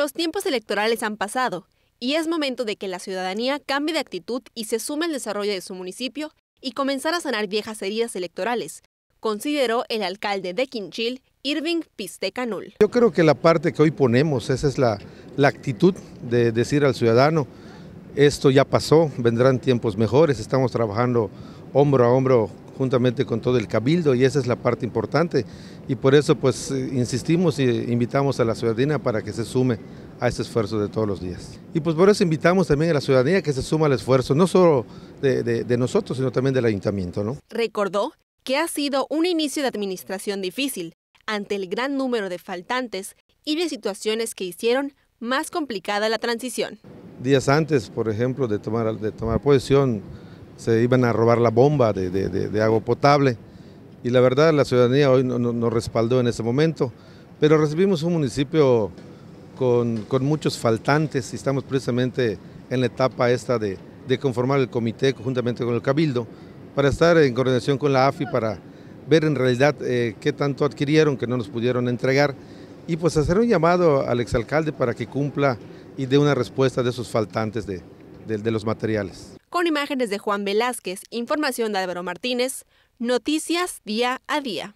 Los tiempos electorales han pasado y es momento de que la ciudadanía cambie de actitud y se sume al desarrollo de su municipio y comenzar a sanar viejas heridas electorales, consideró el alcalde de Quinchil, Irving Pistecanul. Yo creo que la parte que hoy ponemos, esa es la, la actitud de decir al ciudadano, esto ya pasó, vendrán tiempos mejores, estamos trabajando hombro a hombro juntamente con todo el cabildo y esa es la parte importante y por eso pues eh, insistimos e invitamos a la ciudadanía para que se sume a ese esfuerzo de todos los días. Y pues por eso invitamos también a la ciudadanía que se suma al esfuerzo, no solo de, de nosotros, sino también del ayuntamiento. ¿no? Recordó que ha sido un inicio de administración difícil ante el gran número de faltantes y de situaciones que hicieron más complicada la transición. Días antes, por ejemplo, de tomar, de tomar posesión, se iban a robar la bomba de, agua potable. Y la verdad, la ciudadanía hoy nos respaldó en ese momento, pero recibimos un municipio con, muchos faltantes y estamos precisamente en la etapa esta de, conformar el comité conjuntamente con el Cabildo para estar en coordinación con la AFI para ver en realidad eh, qué tanto adquirieron que no nos pudieron entregar y pues hacer un llamado al exalcalde para que cumpla y dé una respuesta de esos faltantes de los materiales con imágenes de Juan Velázquez, información de Álvaro Martínez, noticias día a día.